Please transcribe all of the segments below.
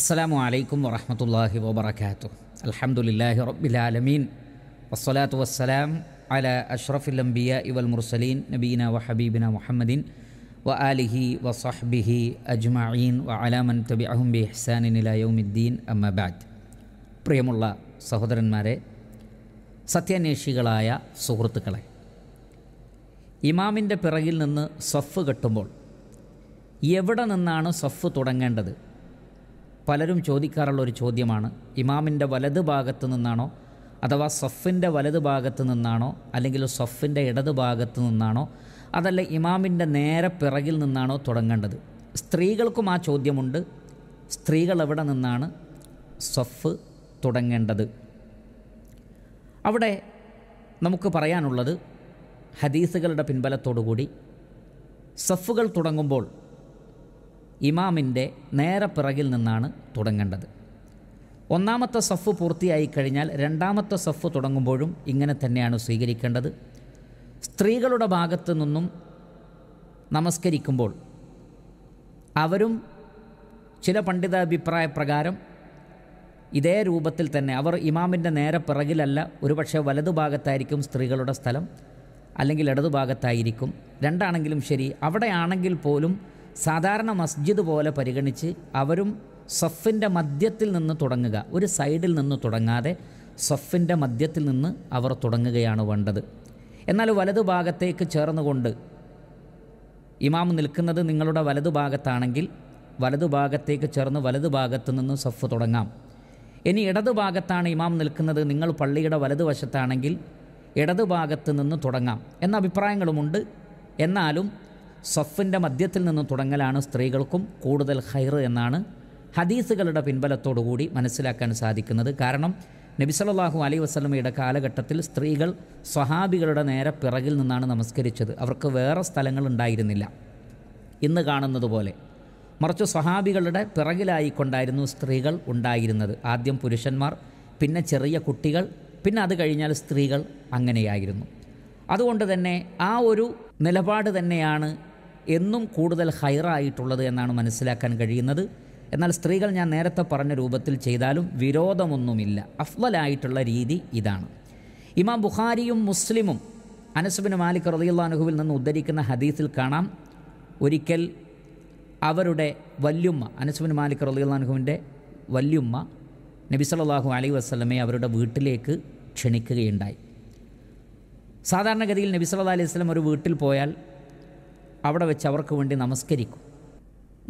അസ്സാം വലൈക്കും വറഹമത്തല്ലാഹി വബർക്കാത്തു അലഹമുല്ലാഹി റബ്ബിലാലമീൻ വസ്സലാത്തു വസ്സലാം അല അഷ്റഫുൽ അംബിയ ഇവൽ മുർസലീൻ നബീന വ ഹബീബിന മുഹമ്മദിൻ വ ആലിഹി വസ്ഹബിഹി അജ്മഈൻ വ അലാമൻ തബി അഹുംബി ഹസാനിനിലയൗമുദ്ദീൻ അമ്മബാദ് പ്രിയമുള്ള സഹോദരന്മാരെ സത്യാന്വേഷികളായ സുഹൃത്തുക്കളെ ഇമാമിൻ്റെ പിറകിൽ നിന്ന് സഫ് കെട്ടുമ്പോൾ എവിടെ നിന്നാണ് സഫ് തുടങ്ങേണ്ടത് പലരും ചോദിക്കാറുള്ള ഒരു ചോദ്യമാണ് ഇമാമിൻ്റെ വലത് ഭാഗത്തു നിന്നാണോ അഥവാ സഫിൻ്റെ വലത് ഭാഗത്ത് നിന്നാണോ അല്ലെങ്കിൽ സഫിൻ്റെ ഇടത് ഭാഗത്ത് നിന്നാണോ അതല്ല ഇമാമിൻ്റെ നേരെ പിറകിൽ നിന്നാണോ തുടങ്ങേണ്ടത് സ്ത്രീകൾക്കും ആ ചോദ്യമുണ്ട് സ്ത്രീകൾ എവിടെ നിന്നാണ് സഫ് തുടങ്ങേണ്ടത് അവിടെ നമുക്ക് പറയാനുള്ളത് ഹദീസുകളുടെ പിൻബലത്തോടുകൂടി സഫുകൾ തുടങ്ങുമ്പോൾ ഇമാമിൻ്റെ നേരെ പിറകിൽ നിന്നാണ് തുടങ്ങേണ്ടത് ഒന്നാമത്തെ സഫ് പൂർത്തിയായി കഴിഞ്ഞാൽ രണ്ടാമത്തെ സഫ് തുടങ്ങുമ്പോഴും ഇങ്ങനെ തന്നെയാണ് സ്വീകരിക്കേണ്ടത് സ്ത്രീകളുടെ ഭാഗത്തു നിന്നും നമസ്കരിക്കുമ്പോൾ അവരും ചില പണ്ഡിത അഭിപ്രായ പ്രകാരം ഇതേ രൂപത്തിൽ തന്നെ അവർ ഇമാമിൻ്റെ നേരെ പിറകിലല്ല ഒരുപക്ഷെ വലതുഭാഗത്തായിരിക്കും സ്ത്രീകളുടെ സ്ഥലം അല്ലെങ്കിൽ ഇടതുഭാഗത്തായിരിക്കും രണ്ടാണെങ്കിലും ശരി അവിടെയാണെങ്കിൽ പോലും സാധാരണ മസ്ജിദ് പോലെ പരിഗണിച്ച് അവരും സഫിൻ്റെ മധ്യത്തിൽ നിന്ന് തുടങ്ങുക ഒരു സൈഡിൽ നിന്ന് തുടങ്ങാതെ സഫിൻ്റെ മധ്യത്തിൽ നിന്ന് അവർ തുടങ്ങുകയാണ് വേണ്ടത് എന്നാൽ വലതുഭാഗത്തേക്ക് ചേർന്നുകൊണ്ട് ഇമാം നിൽക്കുന്നത് നിങ്ങളുടെ വലതുഭാഗത്താണെങ്കിൽ വലതുഭാഗത്തേക്ക് ചേർന്ന് ഭാഗത്ത് നിന്ന് സഫ് തുടങ്ങാം ഇനി ഇടതുഭാഗത്താണ് ഇമാം നിൽക്കുന്നത് നിങ്ങൾ പള്ളിയുടെ വലതുവശത്താണെങ്കിൽ ഭാഗത്ത് നിന്ന് തുടങ്ങാം എന്ന അഭിപ്രായങ്ങളുമുണ്ട് എന്നാലും സഫിൻ്റെ മധ്യത്തിൽ നിന്ന് തുടങ്ങലാണ് സ്ത്രീകൾക്കും കൂടുതൽ ഹൈർ എന്നാണ് ഹദീസുകളുടെ പിൻബലത്തോടുകൂടി മനസ്സിലാക്കാൻ സാധിക്കുന്നത് കാരണം നബി സല്ലാഹു അലൈ വസ്ലമയുടെ കാലഘട്ടത്തിൽ സ്ത്രീകൾ സ്വഹാബികളുടെ നേരെ പിറകിൽ നിന്നാണ് നമസ്കരിച്ചത് അവർക്ക് വേറെ സ്ഥലങ്ങൾ ഉണ്ടായിരുന്നില്ല ഇന്ന് കാണുന്നത് പോലെ മറിച്ച് സ്വഹാബികളുടെ പിറകിലായിക്കൊണ്ടായിരുന്നു സ്ത്രീകൾ ഉണ്ടായിരുന്നത് ആദ്യം പുരുഷന്മാർ പിന്നെ ചെറിയ കുട്ടികൾ പിന്നെ അത് കഴിഞ്ഞാൽ സ്ത്രീകൾ അങ്ങനെയായിരുന്നു അതുകൊണ്ട് തന്നെ ആ ഒരു നിലപാട് തന്നെയാണ് എന്നും കൂടുതൽ ഹൈറായിട്ടുള്ളത് എന്നാണ് മനസ്സിലാക്കാൻ കഴിയുന്നത് എന്നാൽ സ്ത്രീകൾ ഞാൻ നേരത്തെ പറഞ്ഞ രൂപത്തിൽ ചെയ്താലും വിരോധമൊന്നുമില്ല അഫ്വലായിട്ടുള്ള രീതി ഇതാണ് ഇമാം ബുഖാരിയും മുസ്ലിമും അനസുബിന് മാലിക് റതിയുള്ളാനുഹുവിൽ നിന്ന് ഉദ്ധരിക്കുന്ന ഹദീസിൽ കാണാം ഒരിക്കൽ അവരുടെ വല്യുമ്മ അനസുബിൻ മാലിക് റതിയുള്ളാനുഹുവിൻ്റെ വല്യുമ്മ നബി സല്ലാഹു അലൈ വസ്ലമെ അവരുടെ വീട്ടിലേക്ക് ക്ഷണിക്കുകയുണ്ടായി സാധാരണഗതിയിൽ നബി അലൈഹി വസ്ലം ഒരു വീട്ടിൽ പോയാൽ അവിടെ വെച്ച് അവർക്ക് വേണ്ടി നമസ്കരിക്കും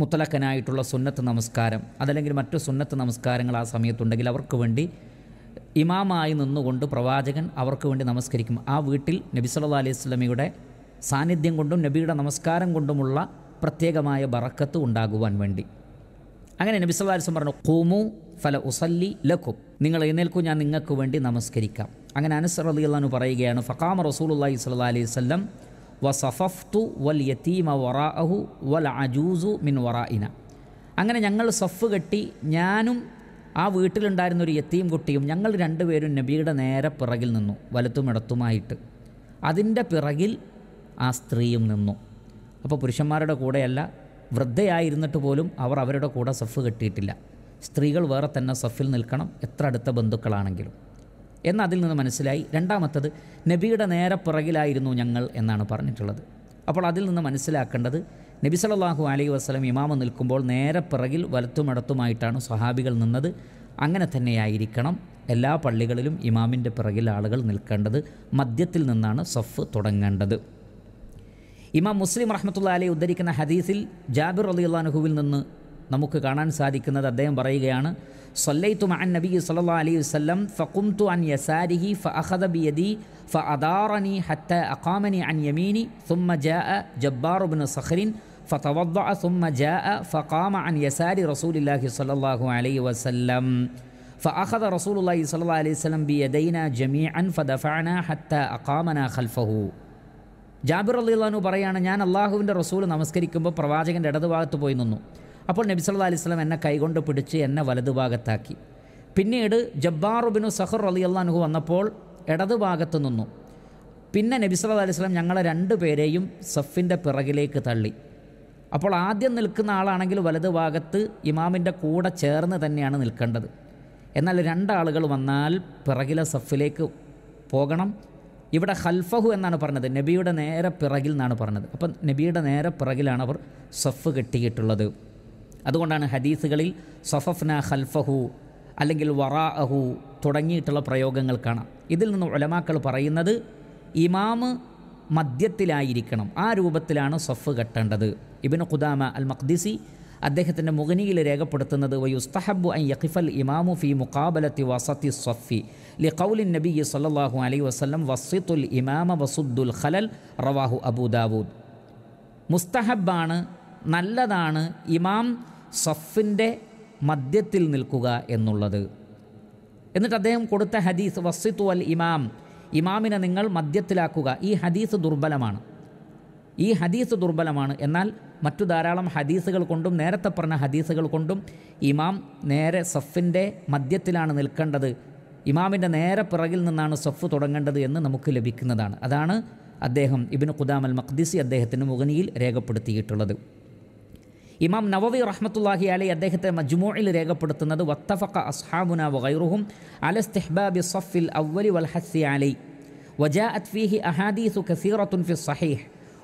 മുത്തലക്കനായിട്ടുള്ള സുന്നത്ത് നമസ്കാരം അതല്ലെങ്കിൽ മറ്റു സുന്നത്ത് നമസ്കാരങ്ങൾ ആ സമയത്തുണ്ടെങ്കിൽ അവർക്ക് വേണ്ടി ഇമാമായി നിന്നുകൊണ്ട് പ്രവാചകൻ അവർക്ക് വേണ്ടി നമസ്കരിക്കും ആ വീട്ടിൽ നബി സല്ലാ അലൈഹി സ്വലമിയുടെ സാന്നിധ്യം കൊണ്ടും നബിയുടെ നമസ്കാരം കൊണ്ടുമുള്ള പ്രത്യേകമായ ബറക്കത്ത് ഉണ്ടാകുവാൻ വേണ്ടി അങ്ങനെ നബി സല്ലാ അലിസ്ലം പറഞ്ഞു കൂമു ഫല ഉസല്ലി ലഖും നിങ്ങൾ എഴുന്നേൽക്കും ഞാൻ നിങ്ങൾക്ക് വേണ്ടി നമസ്കരിക്കാം അങ്ങനെ അനസർ പറയുകയാണ് അള്ളഹാനു പറയുകയാണ് ഫഖാമ റസൂലുല്ലാഹി സ്വല്ലാ അലൈഹി സ്വല്ലം വസഫഫ്തു വൽ യത്തീമ വറാഅഹു വൽ അജൂസു മിൻ വറാഇന അങ്ങനെ ഞങ്ങൾ സഫ് കെട്ടി ഞാനും ആ വീട്ടിലുണ്ടായിരുന്ന ഒരു യത്തീം കുട്ടിയും ഞങ്ങൾ രണ്ടുപേരും നബിയുടെ നേരെ പിറകിൽ നിന്നു വലത്തും ഇടത്തുമായിട്ട് അതിൻ്റെ പിറകിൽ ആ സ്ത്രീയും നിന്നു അപ്പോൾ പുരുഷന്മാരുടെ കൂടെയല്ല വൃദ്ധയായിരുന്നിട്ട് പോലും അവർ അവരുടെ കൂടെ സഫ് കെട്ടിയിട്ടില്ല സ്ത്രീകൾ വേറെ തന്നെ സഫിൽ നിൽക്കണം എത്ര അടുത്ത ബന്ധുക്കളാണെങ്കിലും എന്ന് അതിൽ നിന്ന് മനസ്സിലായി രണ്ടാമത്തത് നബിയുടെ നേരെ പുറകിലായിരുന്നു ഞങ്ങൾ എന്നാണ് പറഞ്ഞിട്ടുള്ളത് അപ്പോൾ അതിൽ നിന്ന് മനസ്സിലാക്കേണ്ടത് നബി സല്ലാഹു അലൈഹി വസ്ലം ഇമാമ നിൽക്കുമ്പോൾ നേരെ പിറകിൽ വലത്തുമടത്തുമായിട്ടാണ് സ്വഹാബികൾ നിന്നത് അങ്ങനെ തന്നെയായിരിക്കണം എല്ലാ പള്ളികളിലും ഇമാമിൻ്റെ പിറകിൽ ആളുകൾ നിൽക്കേണ്ടത് മദ്യത്തിൽ നിന്നാണ് സഫ് തുടങ്ങേണ്ടത് ഇമാം മുസ്ലിം റഹ്മത്തുള്ള അലി ഉദ്ധരിക്കുന്ന ഹദീസിൽ ജാബിർ അലി അള്ളാഹുവിൽ നിന്ന് നമുക്ക് കാണാൻ സാധിക്കുന്നത് അദ്ദേഹം പറയുകയാണ് സൊല്ലൈത്തു അൻ നബി സല്ലാ അലൈഹി വസ്ലം ഫക്കുംതു അൻ യസാരിഹി ഫ അഹദ ബിയദി ഫ അദാറനി ഹത്ത അക്കാമനി അൻ യമീനി സുമ്മ ജ ജബ്ബാറുബിൻ സഹറിൻ ഫതവദ്ദ സുമ്മ ജ ഫഖാമ അൻ യസാരി റസൂലില്ലാഹി സല്ലാഹു അലൈഹി വസ്ലം فأخذ رسول الله صلى الله عليه وسلم بيدينا جميعا فدفعنا حتى أقامنا خلفه ജാബിർ അള്ളാഹു പറയാണ് ഞാൻ അള്ളാഹുവിൻ്റെ റസൂൽ നമസ്കരിക്കുമ്പോൾ പ്രവാചകൻ്റെ ഇടതുഭാഗത്ത് പോയി നിന്നു അപ്പോൾ നബി സല്ലാ അലൈഹി സ്വലം എന്നെ കൈകൊണ്ട് പിടിച്ച് എന്നെ വലതുഭാഗത്താക്കി പിന്നീട് ജബ്ബാറുബിനു സഹർ അലി അള്ളാൻഹു വന്നപ്പോൾ ഇടതുഭാഗത്ത് നിന്നു പിന്നെ നബി സല്ലാ അലൈഹി സ്വലം ഞങ്ങളെ രണ്ടു പേരെയും സഫിൻ്റെ പിറകിലേക്ക് തള്ളി അപ്പോൾ ആദ്യം നിൽക്കുന്ന ആളാണെങ്കിൽ വലതുഭാഗത്ത് ഇമാമിൻ്റെ കൂടെ ചേർന്ന് തന്നെയാണ് നിൽക്കേണ്ടത് എന്നാൽ രണ്ടാളുകൾ വന്നാൽ പിറകിലെ സഫിലേക്ക് പോകണം ഇവിടെ ഹൽഫഹു എന്നാണ് പറഞ്ഞത് നബിയുടെ നേരെ പിറകിൽ എന്നാണ് പറഞ്ഞത് അപ്പം നബിയുടെ നേരെ പിറകിലാണ് അവർ സഫ് കെട്ടിയിട്ടുള്ളത് അതുകൊണ്ടാണ് ഹദീസുകളിൽ സൊഫഫ്ന ഖൽഫഹു അല്ലെങ്കിൽ വറാ അഹു തുടങ്ങിയിട്ടുള്ള പ്രയോഗങ്ങൾ കാണാം ഇതിൽ നിന്ന് ഉലമാക്കൾ പറയുന്നത് ഇമാമ് മദ്യത്തിലായിരിക്കണം ആ രൂപത്തിലാണ് സൊഫ് കെട്ടേണ്ടത് ഇബിന് ഖുദാമ അൽ മഖ്ദിസി അദ്ദേഹത്തിൻ്റെ മുഖനിയിൽ രേഖപ്പെടുത്തുന്നത് വയുസ്തഹബു അൻ യഖിഫൽ ഇമാമു ഫി മുഖാബലത്തി വസത്തി സൊഫി ലി കൗലിൻ നബി സല്ലാഹു അലൈ വസ്ലം വസിത്തുൽ ഇമാമ വസുദ്ദുൽ ഖലൽ റവാഹു അബൂദാവൂദ് മുസ്തഹബാണ് നല്ലതാണ് ഇമാം സഫിൻ്റെ മധ്യത്തിൽ നിൽക്കുക എന്നുള്ളത് എന്നിട്ട് അദ്ദേഹം കൊടുത്ത ഹദീസ് വസ്സിത്തു അൽ ഇമാം ഇമാമിനെ നിങ്ങൾ മദ്യത്തിലാക്കുക ഈ ഹദീസ് ദുർബലമാണ് ഈ ഹദീസ് ദുർബലമാണ് എന്നാൽ മറ്റു ധാരാളം ഹദീസുകൾ കൊണ്ടും നേരത്തെ പറഞ്ഞ ഹദീസുകൾ കൊണ്ടും ഇമാം നേരെ സഫിൻ്റെ മദ്യത്തിലാണ് നിൽക്കേണ്ടത് ഇമാമിൻ്റെ നേരെ പിറകിൽ നിന്നാണ് സഫ് തുടങ്ങേണ്ടത് എന്ന് നമുക്ക് ലഭിക്കുന്നതാണ് അതാണ് അദ്ദേഹം ഇബിന് ഖുദാം അൽ മഖ്ദിസി അദ്ദേഹത്തിൻ്റെ മുഖനിയിൽ രേഖപ്പെടുത്തിയിട്ടുള്ളത് ഇമാം നവവി റഹ്മത്തുല്ലാഹി അലി അദ്ദേഹത്തെ മജ്മൂയിൽ രേഖപ്പെടുത്തുന്നത് أصحابنا അസ്ഹാബുന على استحباب സഫിൽ الأول والحث അലി وجاءت فيه أحاديث كثيرة في الصحيح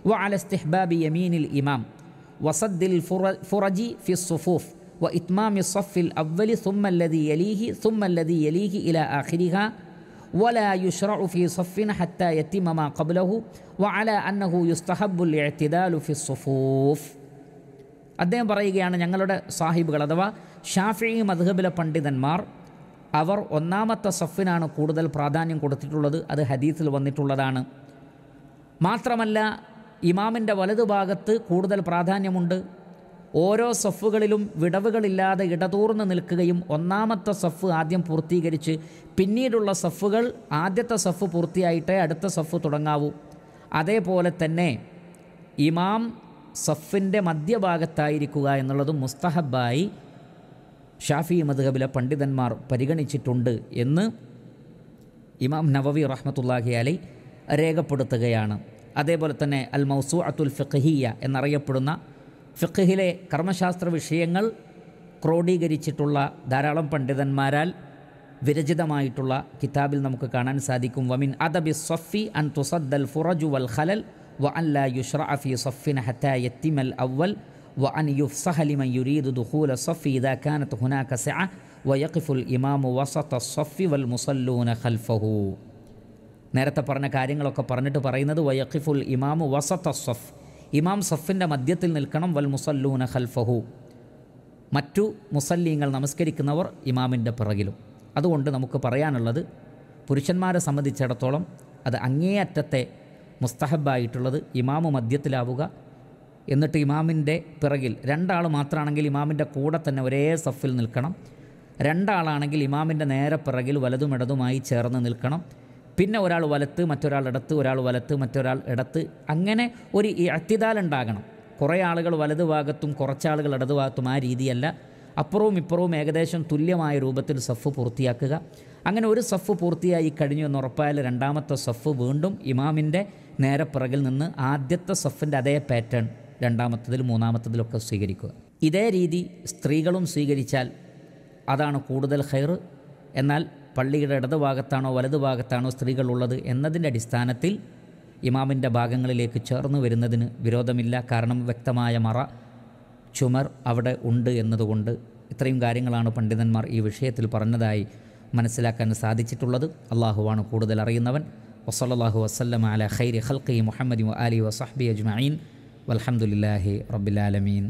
وعلى استحباب يمين الإمام وصد الفرج في الصفوف وإتمام الصف الأول ثم الذي يليه ثم الذي يليه إلى آخرها ولا يشرع في صف حتى يتم ما قبله وعلى انه يستحب الاعتدال في الصفوف അദ്ദേഹം പറയുകയാണ് ഞങ്ങളുടെ സാഹിബുകൾ അഥവാ ഷാഫി മധുഹബിലെ പണ്ഡിതന്മാർ അവർ ഒന്നാമത്തെ സഫിനാണ് കൂടുതൽ പ്രാധാന്യം കൊടുത്തിട്ടുള്ളത് അത് ഹദീസിൽ വന്നിട്ടുള്ളതാണ് മാത്രമല്ല ഇമാമിൻ്റെ വലതുഭാഗത്ത് കൂടുതൽ പ്രാധാന്യമുണ്ട് ഓരോ സഫുകളിലും വിടവുകളില്ലാതെ ഇടതൂർന്ന് നിൽക്കുകയും ഒന്നാമത്തെ സഫ് ആദ്യം പൂർത്തീകരിച്ച് പിന്നീടുള്ള സഫുകൾ ആദ്യത്തെ സഫ് പൂർത്തിയായിട്ടേ അടുത്ത സഫ് തുടങ്ങാവൂ അതേപോലെ തന്നെ ഇമാം സഫിൻ്റെ മധ്യഭാഗത്തായിരിക്കുക എന്നുള്ളതും മുസ്തഹബായി ഷാഫി മധുഹബിലെ പണ്ഡിതന്മാർ പരിഗണിച്ചിട്ടുണ്ട് എന്ന് ഇമാം നവവി റഹ്മത്തുല്ലാഹി അലി രേഖപ്പെടുത്തുകയാണ് അതേപോലെ തന്നെ അൽ മൗസു അത്തുൽ ഫിഖഹിയ എന്നറിയപ്പെടുന്ന ഫിഖഹിലെ കർമ്മശാസ്ത്ര വിഷയങ്ങൾ ക്രോഡീകരിച്ചിട്ടുള്ള ധാരാളം പണ്ഡിതന്മാരാൽ വിരചിതമായിട്ടുള്ള കിതാബിൽ നമുക്ക് കാണാൻ സാധിക്കും വമിൻ അദബി സഫി അൻ തുസദ്ദൽ ഫുറജു വൽ ഖലൽ وأن لا يشرع في صف حتى يتم അവൽ وأن അൻ لمن يريد دخول الصف إذا ഇദാ هناك ഹുനാക ويقف الإمام ഇമാമു വസത والمصلون വൽ മുസല്ലൂന ഖൽഫഹു നേരത്തെ പറഞ്ഞ കാര്യങ്ങളൊക്കെ പറഞ്ഞിട്ട് പറയുന്നത് വയഖിഫുൽ ഇമാമു വസത സഫ് ഇമാം സഫിൻ്റെ മധ്യത്തിൽ നിൽക്കണം വൽ മുസല്ലൂന ഖൽഫഹു മറ്റു മുസല്ലീങ്ങൾ നമസ്കരിക്കുന്നവർ ഇമാമിൻ്റെ പിറകിലും അതുകൊണ്ട് നമുക്ക് പറയാനുള്ളത് പുരുഷന്മാരെ സംബന്ധിച്ചിടത്തോളം അത് അങ്ങേയറ്റത്തെ മുസ്തഹബായിട്ടുള്ളത് ഇമാമ് മദ്യത്തിലാവുക എന്നിട്ട് ഇമാമിൻ്റെ പിറകിൽ രണ്ടാൾ മാത്രമാണെങ്കിൽ ഇമാമിൻ്റെ കൂടെ തന്നെ ഒരേ സഫിൽ നിൽക്കണം രണ്ടാളാണെങ്കിൽ ഇമാമിൻ്റെ നേരെ പിറകിൽ വലതും ഇടതുമായി ചേർന്ന് നിൽക്കണം പിന്നെ ഒരാൾ വലത്ത് മറ്റൊരാൾ ഇടത്ത് ഒരാൾ വലത്ത് മറ്റൊരാൾ ഇടത്ത് അങ്ങനെ ഒരു ഉണ്ടാകണം കുറേ ആളുകൾ വലതു ഭാഗത്തും കുറച്ചാളുകൾ ഇടതു ഭാഗത്തും ആ രീതിയല്ല അപ്പുറവും ഇപ്പുറവും ഏകദേശം തുല്യമായ രൂപത്തിൽ സഫ് പൂർത്തിയാക്കുക അങ്ങനെ ഒരു സഫ് പൂർത്തിയായി കഴിഞ്ഞു എന്ന് ഉറപ്പായാൽ രണ്ടാമത്തെ സഫ് വീണ്ടും ഇമാമിൻ്റെ നേരെ പിറകിൽ നിന്ന് ആദ്യത്തെ സഫിൻ്റെ അതേ പാറ്റേൺ രണ്ടാമത്തതിൽ മൂന്നാമത്തതിലൊക്കെ സ്വീകരിക്കുക ഇതേ രീതി സ്ത്രീകളും സ്വീകരിച്ചാൽ അതാണ് കൂടുതൽ ഹെയർ എന്നാൽ പള്ളിയുടെ ഇടതുഭാഗത്താണോ വലതുഭാഗത്താണോ സ്ത്രീകളുള്ളത് എന്നതിൻ്റെ അടിസ്ഥാനത്തിൽ ഇമാമിൻ്റെ ഭാഗങ്ങളിലേക്ക് ചേർന്ന് വരുന്നതിന് വിരോധമില്ല കാരണം വ്യക്തമായ മറ ചുമർ അവിടെ ഉണ്ട് എന്നതുകൊണ്ട് ഇത്രയും കാര്യങ്ങളാണ് പണ്ഡിതന്മാർ ഈ വിഷയത്തിൽ പറഞ്ഞതായി മനസ്സിലാക്കാൻ സാധിച്ചിട്ടുള്ളത് അള്ളാഹുവാണ് കൂടുതൽ അറിയുന്നവൻ വസല്ലാഹു വസ്ലമ അല ഖൈരി ഖൽഖി മുഹമ്മദ് അലി വസഹബി അജ്മീൻ വലഹമുല്ലാഹി റബ്ബിലാലമീൻ